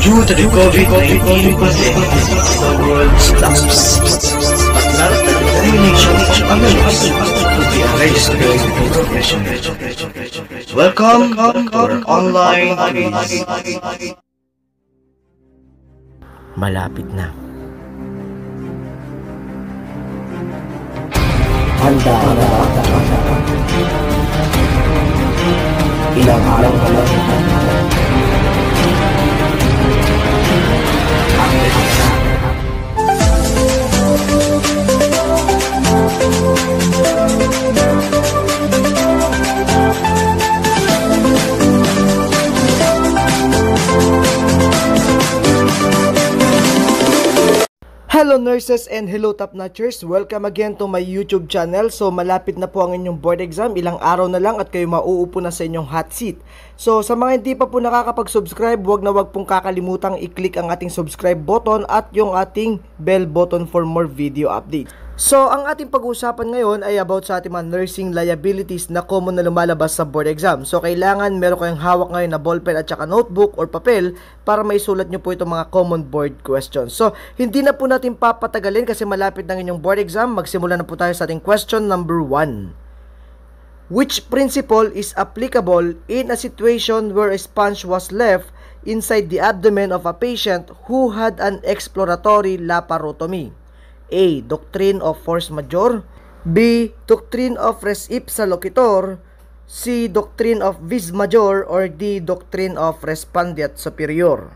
Due to the COVID-19 pandemic, the world stops. But Welcome our online Malapit na. Handa na. Ilang araw ka lang. 别停下。Hello nurses and hello top notchers. Welcome again to my YouTube channel. So malapit na po ang inyong board exam. Ilang araw na lang at kayo mauupo na sa inyong hot seat. So sa mga hindi pa po nakakapag-subscribe, wag na wag pong kakalimutang i-click ang ating subscribe button at yung ating bell button for more video updates. So, ang ating pag-uusapan ngayon ay about sa ating mga nursing liabilities na common na lumalabas sa board exam. So, kailangan meron kayong hawak ngayon na ballpen at saka notebook or papel para maisulat nyo po itong mga common board questions. So, hindi na po natin papatagalin kasi malapit na inyong board exam. Magsimula na po tayo sa ating question number 1. Which principle is applicable in a situation where a sponge was left inside the abdomen of a patient who had an exploratory laparotomy? A. Doctrine of Force Majeure B. Doctrine of Res Ipsa Loquitur C. Doctrine of Vis Major or D. Doctrine of Respondeat Superior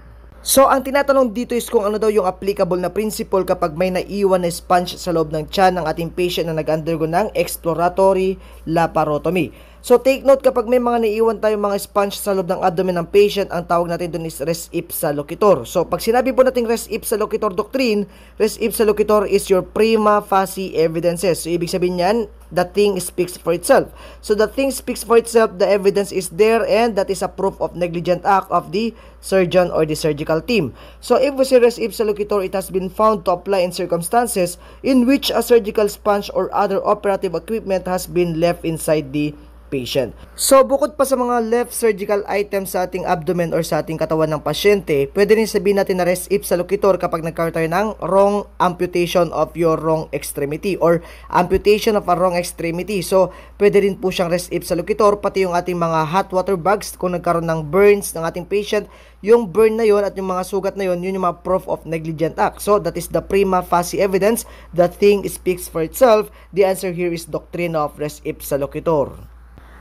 So, ang tinatanong dito is kung ano daw yung applicable na principle kapag may naiwan na sponge sa loob ng tiyan ng ating patient na nag-undergo ng exploratory laparotomy. So take note kapag may mga naiiwan tayong mga sponge sa loob ng abdomen ng patient, ang tawag natin dun is res ipsa locator. So pag sinabi po natin res ipsa locator doctrine, res ipsa locator is your prima facie evidences. So ibig sabihin niyan, the thing speaks for itself. So the thing speaks for itself, the evidence is there and that is a proof of negligent act of the surgeon or the surgical team. So if we say res ipsa locator, it has been found to apply in circumstances in which a surgical sponge or other operative equipment has been left inside the patient. So bukod pa sa mga left surgical items sa ating abdomen or sa ating katawan ng pasyente, pwede rin sabihin natin na rest if sa locator kapag nagkaroon tayo ng wrong amputation of your wrong extremity or amputation of a wrong extremity. So pwede rin po siyang rest if sa locator pati yung ating mga hot water bags kung nagkaroon ng burns ng ating patient, yung burn na yon at yung mga sugat na yon, yun yung mga proof of negligent act. So that is the prima facie evidence. The thing speaks for itself. The answer here is doctrine of res ipsa locutor.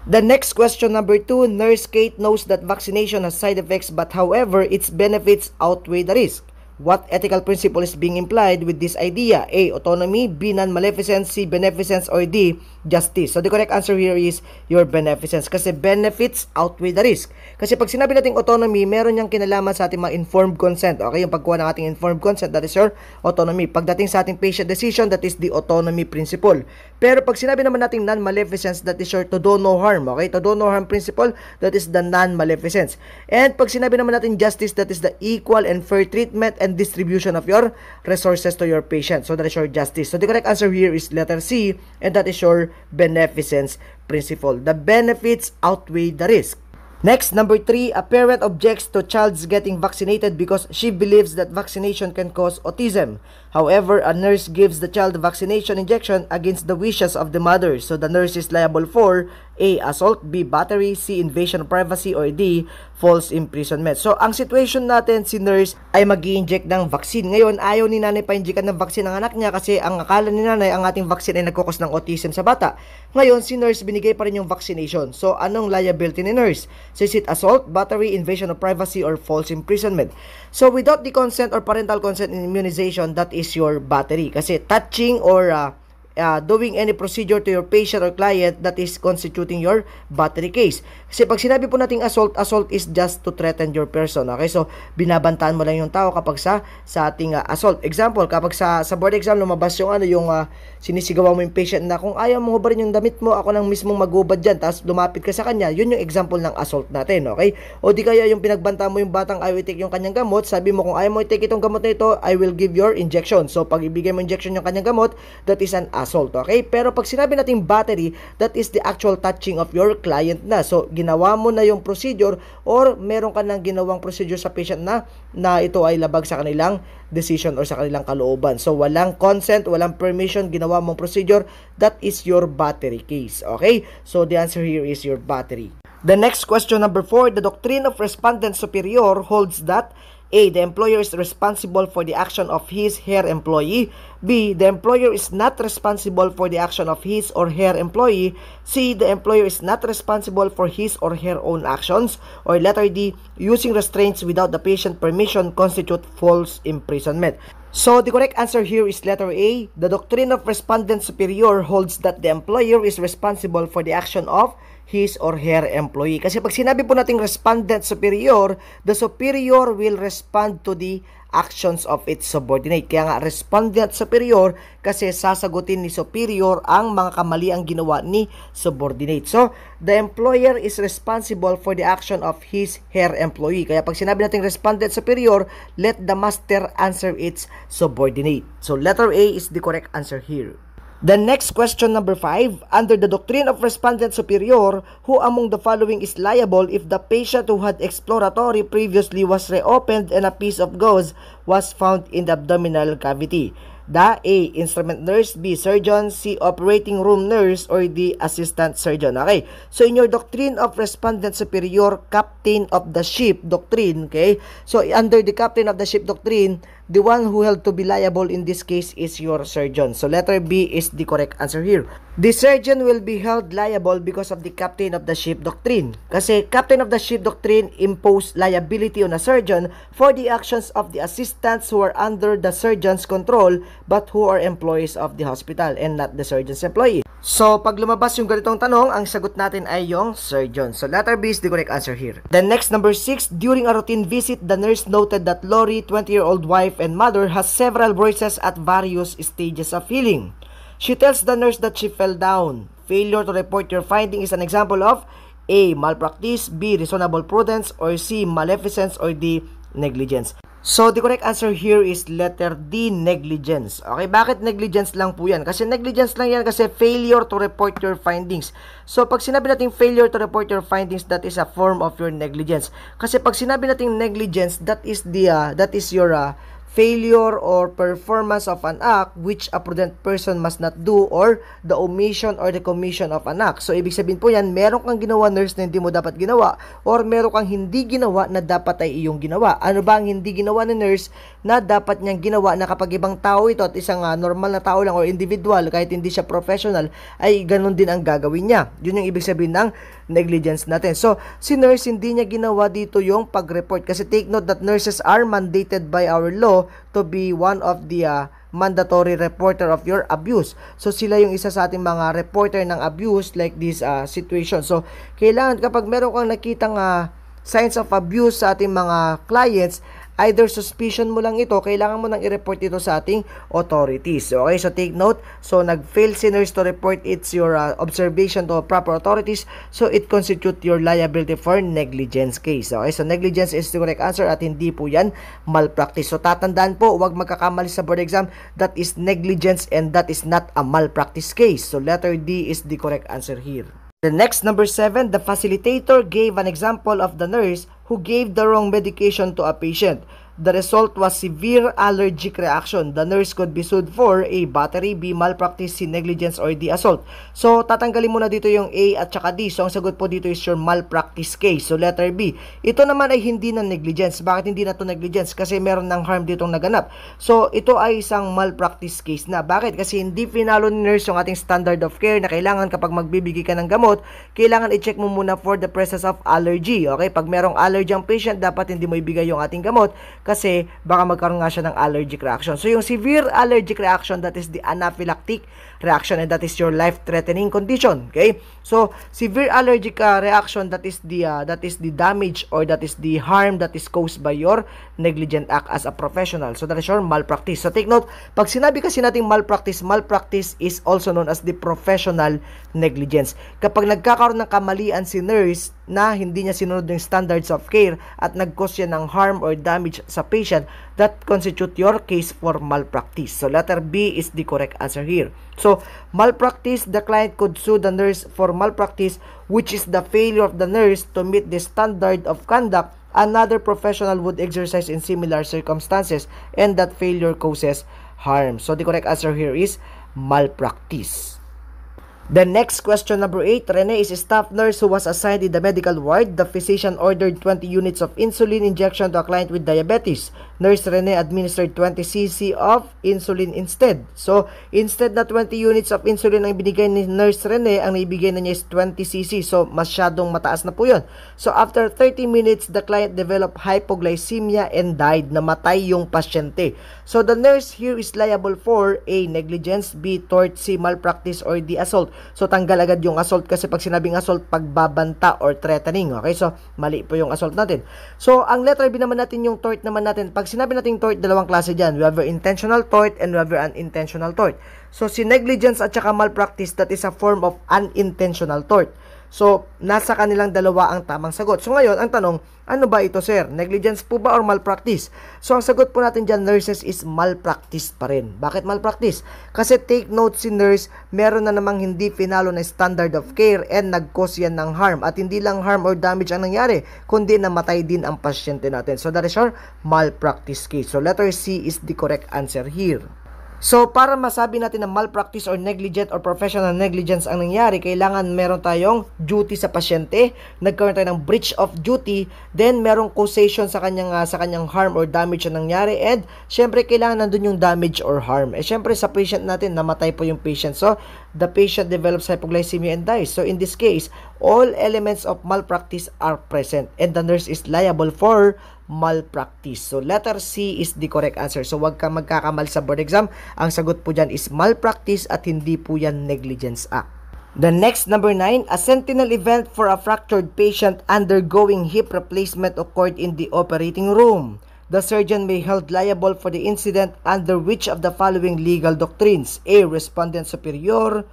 The next question number two, Nurse Kate knows that vaccination has side effects but however, its benefits outweigh the risk. What ethical principle is being implied with this idea? A. Autonomy, B. Non-maleficence, C. Beneficence, or D. Justice. So, the correct answer here is your beneficence. Kasi benefits outweigh the risk. Kasi pag sinabi natin autonomy, meron niyang kinalaman sa ating mga informed consent. Okay, yung pagkuha ng ating informed consent, that is your autonomy. Pagdating sa ating patient decision, that is the autonomy principle. Pero pag sinabi naman natin non-maleficence, that is your to do no harm. Okay, to do no harm principle, that is the non-maleficence. And pag sinabi naman natin justice, that is the equal and fair treatment and distribution of your resources to your patient. So that is your justice. So the correct answer here is letter C, and that is your beneficence principle. The benefits outweigh the risk. Next, number three, a parent objects to child's getting vaccinated because she believes that vaccination can cause autism. However, a nurse gives the child vaccination injection against the wishes of the mother. So the nurse is liable for A. Assault, B. Battery, C. Invasion of privacy, or D. False imprisonment. So ang situation natin, si nurse ay mag inject ng vaccine. Ngayon, ayaw ni nanay pa-injectan ng vaccine ng anak niya kasi ang akala ni nanay, ang ating vaccine ay nagkukos ng autism sa bata. Ngayon, si nurse binigay pa rin yung vaccination. So anong liability ni nurse? So is it assault, battery, invasion of privacy, or false imprisonment? So without the consent or parental consent in immunization, that is is your battery. Kasi touching or uh, uh, doing any procedure to your patient or client that is constituting your battery case. Kasi pag sinabi po nating assault, assault is just to threaten your person. Okay? So, binabantaan mo lang yung tao kapag sa sa ating uh, assault. Example, kapag sa sa board exam lumabas yung ano yung uh, sinisigawan mo yung patient na kung ayaw mo hubarin yung damit mo, ako nang mismong magubad diyan. Tapos lumapit ka sa kanya. Yun yung example ng assault natin, okay? O di kaya yung pinagbanta mo yung batang ayaw i yung kanyang gamot, sabi mo kung ayaw mo i-take itong gamot na ito, I will give your injection. So, pag ibigay mo injection yung kanyang gamot, that is an assault assault, okay? Pero pag sinabi natin battery, that is the actual touching of your client na. So, ginawa mo na yung procedure or meron ka nang ginawang procedure sa patient na na ito ay labag sa kanilang decision or sa kanilang kalooban. So, walang consent, walang permission, ginawa mong procedure, that is your battery case, okay? So, the answer here is your battery. The next question number 4, the doctrine of respondent superior holds that A. The employer is responsible for the action of his, her employee. B. The employer is not responsible for the action of his or her employee. C. The employer is not responsible for his or her own actions. Or letter D. Using restraints without the patient permission constitute false imprisonment. So the correct answer here is letter A. The doctrine of respondent superior holds that the employer is responsible for the action of his or her employee. Kasi pag sinabi po nating respondent superior, the superior will respond to the actions of its subordinate. Kaya nga respondent superior kasi sasagutin ni superior ang mga kamaliang ginawa ni subordinate. So, the employer is responsible for the action of his her employee. Kaya pag sinabi nating respondent superior, let the master answer its subordinate. So, letter A is the correct answer here. The next question number 5, under the doctrine of respondent superior, who among the following is liable if the patient who had exploratory previously was reopened and a piece of gauze was found in the abdominal cavity? The A, instrument nurse, B, surgeon, C, operating room nurse, or D, assistant surgeon. Okay, so in your doctrine of respondent superior, captain of the ship doctrine, okay? So under the captain of the ship doctrine, The one who held to be liable in this case is your surgeon. So letter B is the correct answer here. The surgeon will be held liable because of the captain of the ship doctrine. Kasi captain of the ship doctrine impose liability on a surgeon for the actions of the assistants who are under the surgeon's control but who are employees of the hospital and not the surgeon's employee. So, pag lumabas yung ganitong tanong, ang sagot natin ay yung Sir John. So, letter B is the correct answer here. The next, number 6, during a routine visit, the nurse noted that Lori, 20-year-old wife and mother, has several bruises at various stages of healing. She tells the nurse that she fell down. Failure to report your finding is an example of A. Malpractice, B. Reasonable prudence, or C. Maleficence, or D. Negligence. So, the correct answer here is letter D, negligence. Okay, bakit negligence lang po yan? Kasi negligence lang yan kasi failure to report your findings. So, pag sinabi natin failure to report your findings, that is a form of your negligence. Kasi pag sinabi natin negligence, that is the, uh, that is your, uh, failure or performance of an act which a prudent person must not do or the omission or the commission of an act. So, ibig sabihin po yan, meron kang ginawa nurse na hindi mo dapat ginawa or meron kang hindi ginawa na dapat ay iyong ginawa. Ano ba ang hindi ginawa ni nurse na dapat niyang ginawa na kapag ibang tao ito at isang uh, normal na tao lang or individual kahit hindi siya professional ay ganun din ang gagawin niya. Yun yung ibig sabihin ng negligence natin. So, si nurse hindi niya ginawa dito yung pag-report kasi take note that nurses are mandated by our law to be one of the uh, mandatory reporter of your abuse. So sila yung isa sa ating mga reporter ng abuse like this uh, situation. So kailangan kapag meron kang nakitang uh, signs of abuse sa ating mga clients, Either suspicion mo lang ito, kailangan mo nang i-report ito sa ating authorities. Okay, so take note. So, nag-fail sinners to report its your uh, observation to proper authorities. So, it constitute your liability for negligence case. Okay, so negligence is the correct answer at hindi po yan malpractice. So, tatandaan po, huwag magkakamali sa board exam. That is negligence and that is not a malpractice case. So, letter D is the correct answer here. The next, number 7, the facilitator gave an example of the nurse who gave the wrong medication to a patient. The result was severe allergic reaction. The nurse could be sued for a battery, B, malpractice, C, negligence, or D, assault. So, tatanggalin muna dito yung A at saka D. So, ang sagot po dito is your malpractice case. So, letter B. Ito naman ay hindi na negligence. Bakit hindi na to negligence? Kasi meron ng harm ditong naganap. So, ito ay isang malpractice case na. Bakit? Kasi hindi finalo ni nurse yung ating standard of care na kailangan kapag magbibigay ka ng gamot, kailangan i-check mo muna for the presence of allergy. Okay? Pag merong allergy ang patient, dapat hindi mo ibigay yung ating gamot kasi baka magkaroon nga siya ng allergic reaction. So yung severe allergic reaction that is the anaphylactic reaction and that is your life-threatening condition. Okay? So, severe allergic uh, reaction that is the uh, that is the damage or that is the harm that is caused by your negligent act as a professional. So, that is your malpractice. So, take note, pag sinabi kasi nating malpractice, malpractice is also known as the professional negligence. Kapag nagkakaroon ng kamalian si nurse na hindi niya sinunod yung standards of care at nag-cause siya ng harm or damage sa patient, that constitute your case for malpractice. So letter B is the correct answer here. So malpractice, the client could sue the nurse for malpractice, which is the failure of the nurse to meet the standard of conduct another professional would exercise in similar circumstances and that failure causes harm. So the correct answer here is malpractice. The next question number 8, Rene is a staff nurse who was assigned in the medical ward. The physician ordered 20 units of insulin injection to a client with diabetes. Nurse Rene administered 20 cc of insulin instead. So, instead na 20 units of insulin ang binigay ni Nurse Rene, ang ibigay na niya is 20 cc. So, masyadong mataas na po yun. So, after 30 minutes, the client developed hypoglycemia and died. Namatay yung pasyente. So, the nurse here is liable for A. Negligence, B. Tort, C. Malpractice, or D. Assault. So, tanggal agad yung assault kasi pag sinabing assault, pagbabanta or threatening. Okay? So, mali po yung assault natin. So, ang letter B naman natin yung tort naman natin pag sinabi nating tort, dalawang klase dyan. We have your intentional tort and we have your unintentional tort. So, si negligence at saka malpractice, that is a form of unintentional tort. So, nasa kanilang dalawa ang tamang sagot. So ngayon, ang tanong, ano ba ito sir? Negligence po ba or malpractice? So ang sagot po natin dyan, nurses is malpractice pa rin. Bakit malpractice? Kasi take note si nurse, meron na namang hindi pinalo na standard of care and nag yan ng harm. At hindi lang harm or damage ang nangyari, kundi namatay din ang pasyente natin. So that is our malpractice case. So letter C is the correct answer here. So, para masabi natin na malpractice or negligent or professional negligence ang nangyari, kailangan meron tayong duty sa pasyente, nagkaroon tayo ng breach of duty, then merong causation sa kanyang, uh, sa kanyang harm or damage na nangyari, and syempre kailangan nandun yung damage or harm. Eh, syempre sa patient natin, namatay po yung patient. So, the patient develops hypoglycemia and dies. So in this case, all elements of malpractice are present and the nurse is liable for malpractice. So letter C is the correct answer. So wag kang magkakamal sa board exam. Ang sagot po dyan is malpractice at hindi po yan negligence act. The next number 9, a sentinel event for a fractured patient undergoing hip replacement occurred in the operating room the surgeon may held liable for the incident under which of the following legal doctrines? A. Respondent superior,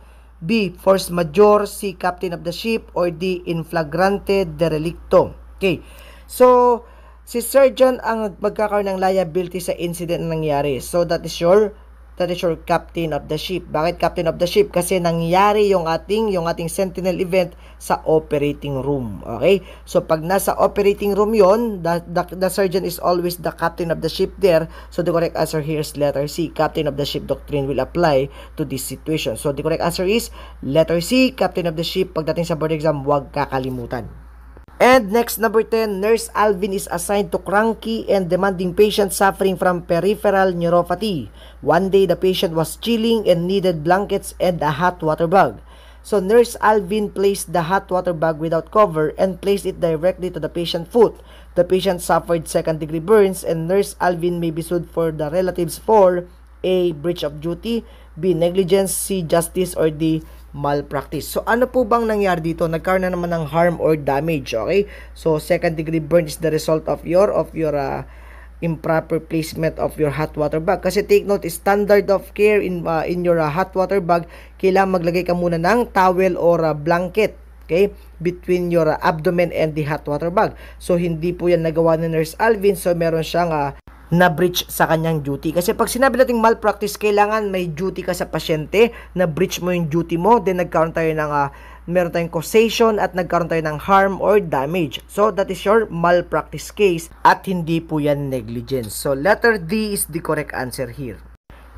B. Force majeure, C. Captain of the ship, or D. In flagrante derelicto. Okay. So, si surgeon ang magkakaroon ng liability sa incident na nangyari. So, that is your that is your captain of the ship. Bakit captain of the ship? Kasi nangyari yung ating, yung ating sentinel event sa operating room. Okay? So, pag nasa operating room yon the, the, the surgeon is always the captain of the ship there. So, the correct answer here is letter C. Captain of the ship doctrine will apply to this situation. So, the correct answer is letter C. Captain of the ship. Pagdating sa board exam, huwag kakalimutan. And next, number 10, Nurse Alvin is assigned to cranky and demanding patients suffering from peripheral neuropathy. One day, the patient was chilling and needed blankets and a hot water bag. So, Nurse Alvin placed the hot water bag without cover and placed it directly to the patient's foot. The patient suffered second-degree burns and Nurse Alvin may be sued for the relatives for A. Breach of duty, B. Negligence, C. Justice, or D malpractice. So ano po bang nangyari dito? Nagkaroon na naman ng harm or damage, okay? So second degree burn is the result of your of your uh, improper placement of your hot water bag. Kasi take note, standard of care in uh, in your uh, hot water bag, kailangan maglagay ka muna ng towel or uh, blanket okay, between your uh, abdomen and the hot water bag. So, hindi po yan nagawa ni Nurse Alvin. So, meron siyang uh, na breach sa kanyang duty. Kasi pag sinabi natin malpractice, kailangan may duty ka sa pasyente, na breach mo yung duty mo, then nagkaroon tayo ng uh, meron tayong causation at nagkaroon tayo ng harm or damage. So that is your malpractice case at hindi po yan negligence. So letter D is the correct answer here.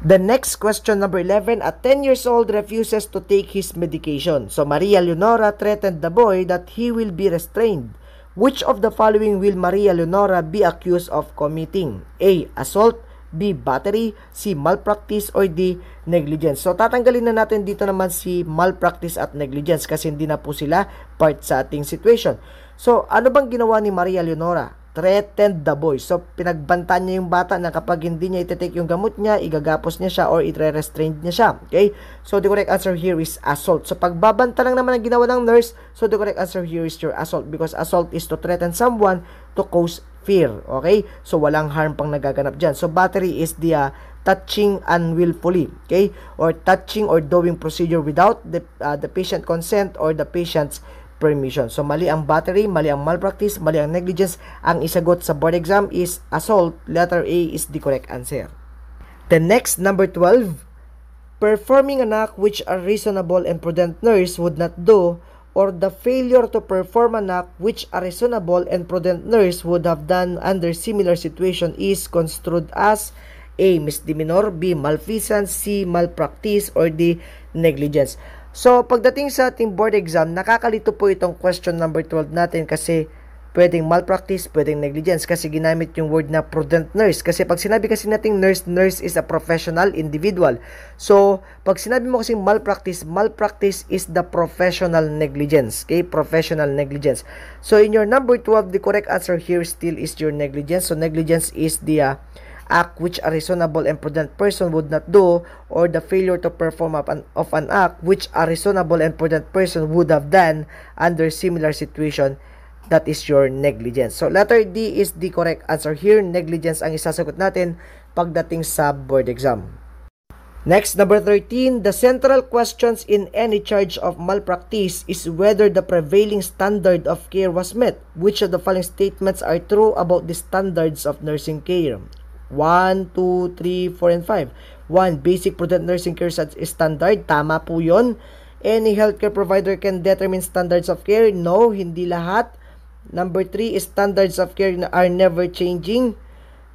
The next question number 11, a 10 years old refuses to take his medication. So Maria Leonora threatened the boy that he will be restrained. Which of the following will Maria Leonora be accused of committing? A. Assault B. Battery C. Malpractice or D. Negligence So tatanggalin na natin dito naman si malpractice at negligence kasi hindi na po sila part sa ating situation. So ano bang ginawa ni Maria Leonora? threatened the boy. So, pinagbanta niya yung bata na kapag hindi niya itetake yung gamot niya, igagapos niya siya or itre-restrain niya siya. Okay? So, the correct answer here is assault. So, pagbabanta lang naman ang ginawa ng nurse, so the correct answer here is your assault because assault is to threaten someone to cause fear. Okay? So, walang harm pang nagaganap dyan. So, battery is the uh, touching unwillfully, okay? Or touching or doing procedure without the, uh, the patient consent or the patient's permission. So mali ang battery, mali ang malpractice, mali ang negligence. Ang isagot sa board exam is assault. Letter A is the correct answer. The next, number 12, performing an act which a reasonable and prudent nurse would not do or the failure to perform an act which a reasonable and prudent nurse would have done under similar situation is construed as A. Misdemeanor, B. Malfeasance, C. Malpractice, or D. Negligence. So, pagdating sa ating board exam, nakakalito po itong question number 12 natin kasi pwedeng malpractice, pwedeng negligence kasi ginamit yung word na prudent nurse. Kasi pag sinabi kasi nating nurse, nurse is a professional individual. So, pag sinabi mo kasi malpractice, malpractice is the professional negligence. Okay? Professional negligence. So, in your number 12, the correct answer here still is your negligence. So, negligence is the... Uh, act which a reasonable and prudent person would not do or the failure to perform of an, of an act which a reasonable and prudent person would have done under similar situation that is your negligence. So letter D is the correct answer here. Negligence ang isasagot natin pagdating sa board exam. Next, number 13, the central questions in any charge of malpractice is whether the prevailing standard of care was met. Which of the following statements are true about the standards of nursing care? 1, 2, 3, 4, and 5. 1. Basic prudent nursing care such standard. Tama po yun. Any healthcare provider can determine standards of care. No, hindi lahat. Number 3, standards of care are never changing.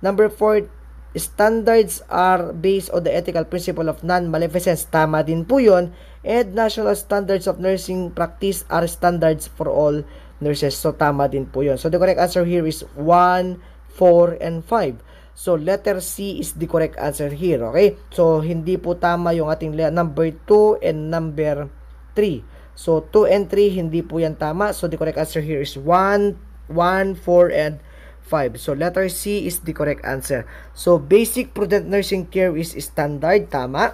Number 4, standards are based on the ethical principle of non-maleficence. Tama din po yun. And national standards of nursing practice are standards for all nurses. So, tama din po yun. So, the correct answer here is 1, 4, and 5. So, letter C is the correct answer here, okay? So, hindi po tama yung ating number 2 and number 3. So, 2 and 3, hindi po yan tama. So, the correct answer here is 1, 1, 4, and 5. So, letter C is the correct answer. So, basic prudent nursing care is standard, tama?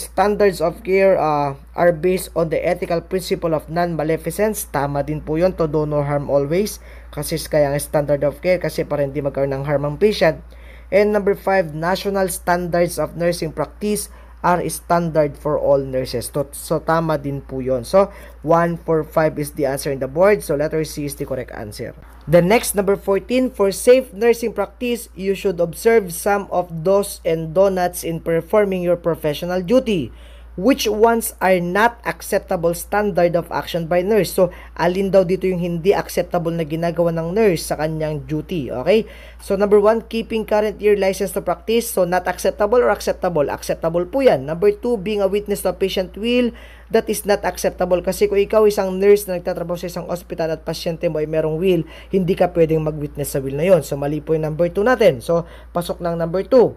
standards of care uh, are based on the ethical principle of non-maleficence. Tama din po yun to do no harm always. Kasi kaya ang standard of care kasi para hindi magkaroon ng harm ang patient. And number 5, national standards of nursing practice are standard for all nurses. So, so tama din po yon. So, 145 is the answer in the board. So, letter C is the correct answer. The next, number 14, for safe nursing practice, you should observe some of those and donuts in performing your professional duty which ones are not acceptable standard of action by nurse. So, alin daw dito yung hindi acceptable na ginagawa ng nurse sa kanyang duty, okay? So, number one, keeping current year license to practice. So, not acceptable or acceptable? Acceptable po yan. Number two, being a witness to patient will. That is not acceptable kasi kung ikaw isang nurse na nagtatrabaho sa isang ospital at pasyente mo ay merong will, hindi ka pwedeng mag-witness sa will na yon. So, mali po yung number two natin. So, pasok ng number two.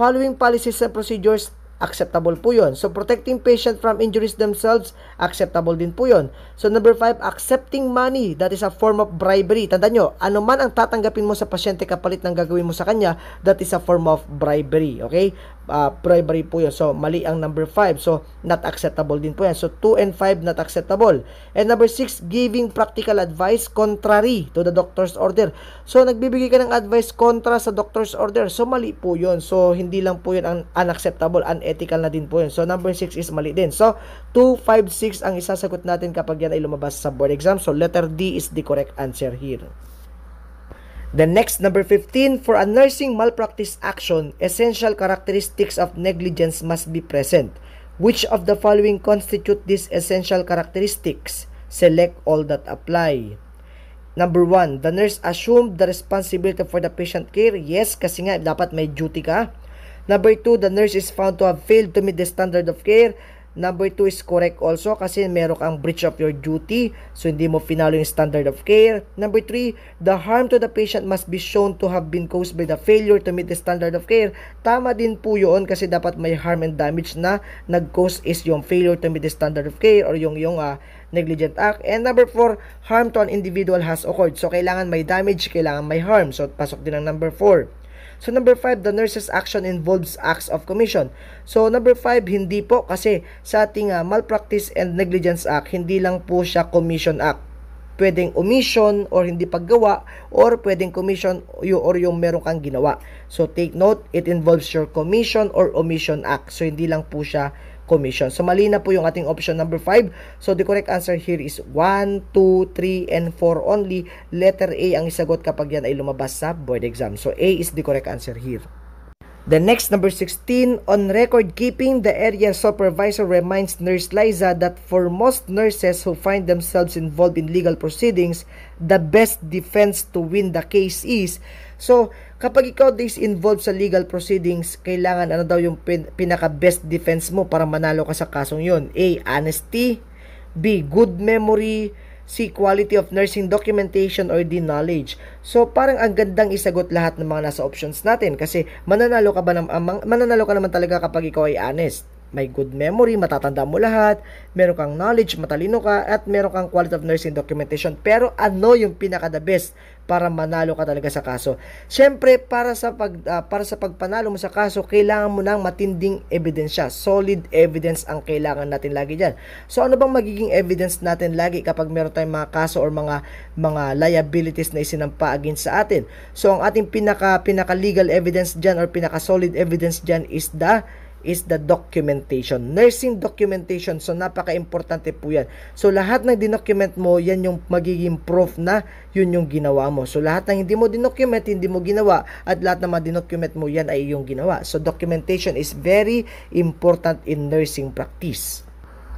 Following policies and procedures acceptable po yun. So, protecting patient from injuries themselves, acceptable din po yun. So, number five, accepting money, that is a form of bribery. Tanda nyo, ano man ang tatanggapin mo sa pasyente kapalit ng gagawin mo sa kanya, that is a form of bribery, okay? uh, primary po yun. So, mali ang number 5. So, not acceptable din po yan. So, 2 and 5, not acceptable. And number 6, giving practical advice contrary to the doctor's order. So, nagbibigay ka ng advice kontra sa doctor's order. So, mali po yun. So, hindi lang po yun ang unacceptable, unethical na din po yun. So, number 6 is mali din. So, 2, 5, 6 ang isasagot natin kapag yan ay lumabas sa board exam. So, letter D is the correct answer here. The next, number 15, for a nursing malpractice action, essential characteristics of negligence must be present. Which of the following constitute these essential characteristics? Select all that apply. Number 1, the nurse assumed the responsibility for the patient care. Yes, kasi nga dapat may duty ka. Number 2, the nurse is found to have failed to meet the standard of care Number 2 is correct also kasi meron kang breach of your duty so hindi mo pinalo yung standard of care. Number 3, the harm to the patient must be shown to have been caused by the failure to meet the standard of care. Tama din po yun kasi dapat may harm and damage na nag-cause is yung failure to meet the standard of care or yung yung uh, negligent act. And number 4, harm to an individual has occurred. So kailangan may damage, kailangan may harm. So pasok din ang number 4. So number 5, the nurse's action involves acts of commission. So number 5, hindi po kasi sa ating uh, malpractice and negligence act, hindi lang po siya commission act pwedeng omission or hindi paggawa or pwedeng commission or yung meron kang ginawa. So take note, it involves your commission or omission act. So hindi lang po siya commission. So mali na po yung ating option number 5. So the correct answer here is 1, 2, 3, and 4 only. Letter A ang isagot kapag yan ay lumabas sa board exam. So A is the correct answer here. The next, number 16, on record keeping, the area supervisor reminds Nurse Liza that for most nurses who find themselves involved in legal proceedings, the best defense to win the case is. So, Kapag ikaw is involved sa legal proceedings, kailangan ano daw yung pin pinaka-best defense mo para manalo ka sa kasong yun? A. Honesty B. Good memory C. Quality of nursing documentation or D. Knowledge So parang ang gandang isagot lahat ng mga nasa options natin kasi mananalo ka, ba ah, ng, uh, mananalo ka naman talaga kapag ikaw ay honest may good memory, matatanda mo lahat, meron kang knowledge, matalino ka, at meron kang quality of nursing documentation. Pero ano yung pinaka the best? para manalo ka talaga sa kaso. Siyempre, para sa pag uh, para sa pagpanalo mo sa kaso, kailangan mo ng matinding ebidensya. Solid evidence ang kailangan natin lagi diyan. So ano bang magiging evidence natin lagi kapag meron tayong mga kaso or mga mga liabilities na isinampa against sa atin? So ang ating pinaka pinaka legal evidence diyan or pinaka solid evidence diyan is the is the documentation. Nursing documentation. So, napaka-importante po yan. So, lahat ng dinocument mo, yan yung magiging proof na yun yung ginawa mo. So, lahat ng hindi mo dinocument, hindi mo ginawa, at lahat ng mga dinocument mo, yan ay yung ginawa. So, documentation is very important in nursing practice.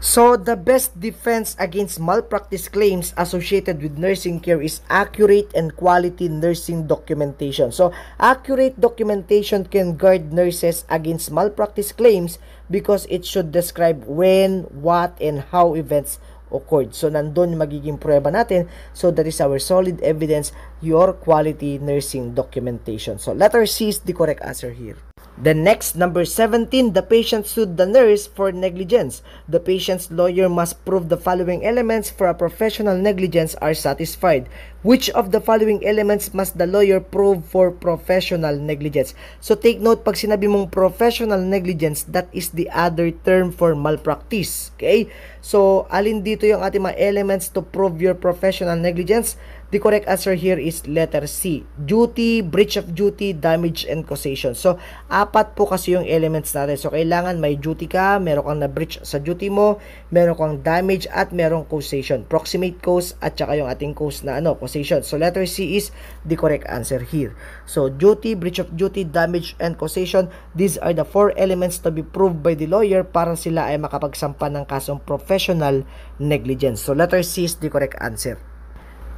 So, the best defense against malpractice claims associated with nursing care is accurate and quality nursing documentation. So, accurate documentation can guard nurses against malpractice claims because it should describe when, what, and how events occurred. So, nandun magiging prueba natin. So, that is our solid evidence, your quality nursing documentation. So, letter C is the correct answer here. The next, number 17, the patient sued the nurse for negligence. The patient's lawyer must prove the following elements for a professional negligence are satisfied. Which of the following elements must the lawyer prove for professional negligence? So take note, pag sinabi mong professional negligence, that is the other term for malpractice. Okay? So, alin dito yung ating mga elements to prove your professional negligence? The correct answer here is letter C. Duty, breach of duty, damage, and causation. So, apat po kasi yung elements natin. So, kailangan may duty ka, meron kang na-breach sa duty mo, meron kang damage, at merong causation. Proximate cause, at saka yung ating cause na ano, causation. So, letter C is the correct answer here. So, duty, breach of duty, damage, and causation. These are the four elements to be proved by the lawyer para sila ay makapagsampan ng kasong professional negligence. So, letter C is the correct answer.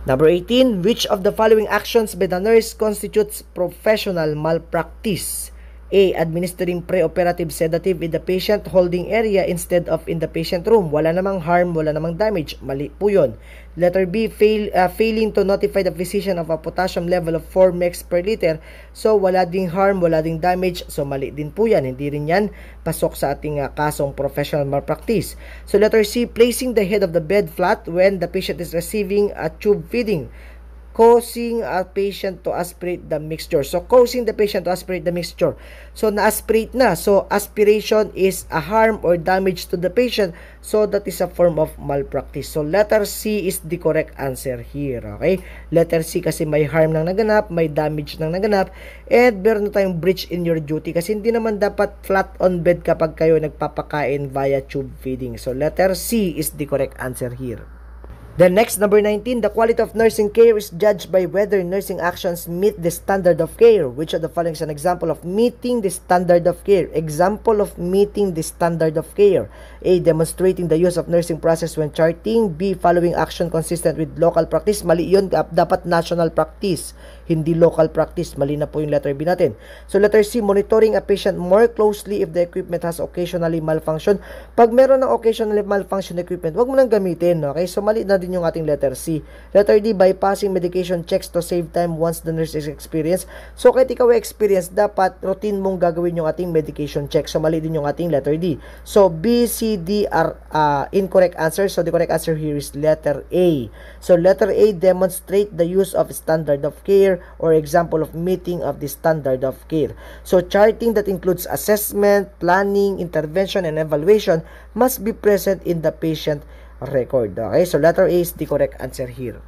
Number 18, which of the following actions by the nurse constitutes professional malpractice? A. Administering preoperative sedative in the patient holding area instead of in the patient room. Wala namang harm, wala namang damage. Mali po yun. Letter B. Fail, uh, failing to notify the physician of a potassium level of 4 mg per liter. So, wala ding harm, wala ding damage. So, mali din po yan. Hindi rin yan pasok sa ating uh, kasong professional malpractice. So, letter C. Placing the head of the bed flat when the patient is receiving a tube feeding causing a patient to aspirate the mixture. So, causing the patient to aspirate the mixture. So, na-aspirate na. So, aspiration is a harm or damage to the patient. So, that is a form of malpractice. So, letter C is the correct answer here. Okay? Letter C kasi may harm nang naganap, may damage nang naganap, and meron na tayong breach in your duty kasi hindi naman dapat flat on bed kapag kayo nagpapakain via tube feeding. So, letter C is the correct answer here. The next, number 19, the quality of nursing care is judged by whether nursing actions meet the standard of care. Which of the following is an example of meeting the standard of care? Example of meeting the standard of care. A. Demonstrating the use of nursing process when charting. B. Following action consistent with local practice. Mali yun, dapat national practice hindi local practice. Mali na po yung letter B natin. So letter C, monitoring a patient more closely if the equipment has occasionally malfunction. Pag meron ng occasionally malfunction equipment, wag mo nang gamitin. Okay? So mali na din yung ating letter C. Letter D, bypassing medication checks to save time once the nurse is experienced. So kahit ikaw ay experienced, dapat routine mong gagawin yung ating medication check. So mali din yung ating letter D. So B, C, D are uh, incorrect answers. So the correct answer here is letter A. So letter A demonstrate the use of standard of care care or example of meeting of the standard of care. So charting that includes assessment, planning, intervention, and evaluation must be present in the patient record. Okay, so letter A is the correct answer here.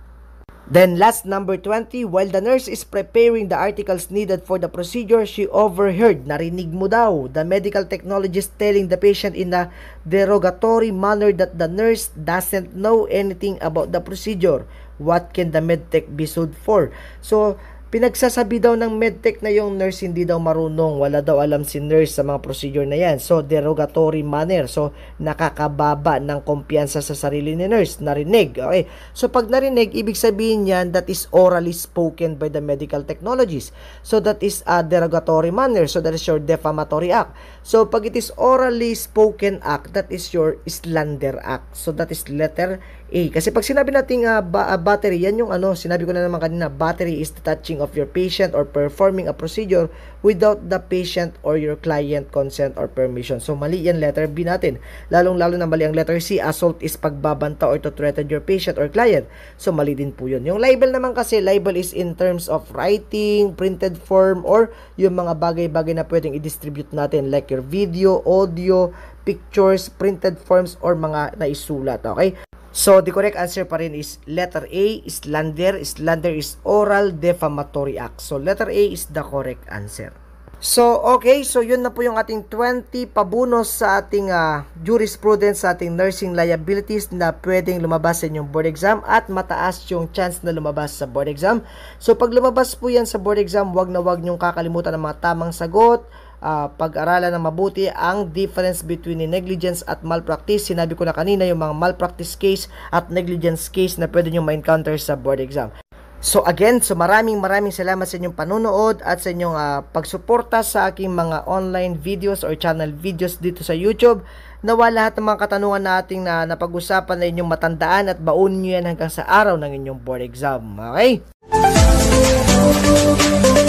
Then last number 20, while the nurse is preparing the articles needed for the procedure, she overheard, narinig mo daw, the medical technologist telling the patient in a derogatory manner that the nurse doesn't know anything about the procedure what can the medtech be sued for? So, Pinagsasabi daw ng medtech na yung nurse hindi daw marunong, wala daw alam si nurse sa mga procedure na yan. So, derogatory manner. So, nakakababa ng kumpiyansa sa sarili ni nurse. Narinig. Okay. So, pag narinig, ibig sabihin yan that is orally spoken by the medical technologies. So, that is a derogatory manner. So, that is your defamatory act. So, pag it is orally spoken act, that is your slander act. So, that is letter A. Kasi pag sinabi nating uh, ba- ah, battery, yan yung ano, sinabi ko na naman kanina, battery is the touching of of your patient or performing a procedure without the patient or your client consent or permission. So mali yan letter B natin. Lalong-lalo na mali ang letter C. Assault is pagbabanta or to threaten your patient or client. So mali din po yun. Yung libel naman kasi, libel is in terms of writing, printed form, or yung mga bagay-bagay na pwedeng i-distribute natin like your video, audio, pictures, printed forms, or mga naisulat. Okay? So, the correct answer pa rin is letter A, slander. Slander is oral defamatory act. So, letter A is the correct answer. So, okay. So, yun na po yung ating 20 pabunos sa ating uh, jurisprudence, sa ating nursing liabilities na pwedeng lumabas sa inyong board exam at mataas yung chance na lumabas sa board exam. So, pag lumabas po yan sa board exam, wag na wag niyong kakalimutan ng mga tamang sagot, uh, pag-aralan ng mabuti ang difference between negligence at malpractice. Sinabi ko na kanina yung mga malpractice case at negligence case na pwede nyo ma-encounter sa board exam. So again, so maraming maraming salamat sa inyong panonood at sa inyong uh, pagsuporta sa aking mga online videos or channel videos dito sa YouTube. Nawa lahat ng mga katanungan nating na napag-usapan na inyong matandaan at baon nyo yan hanggang sa araw ng inyong board exam. Okay?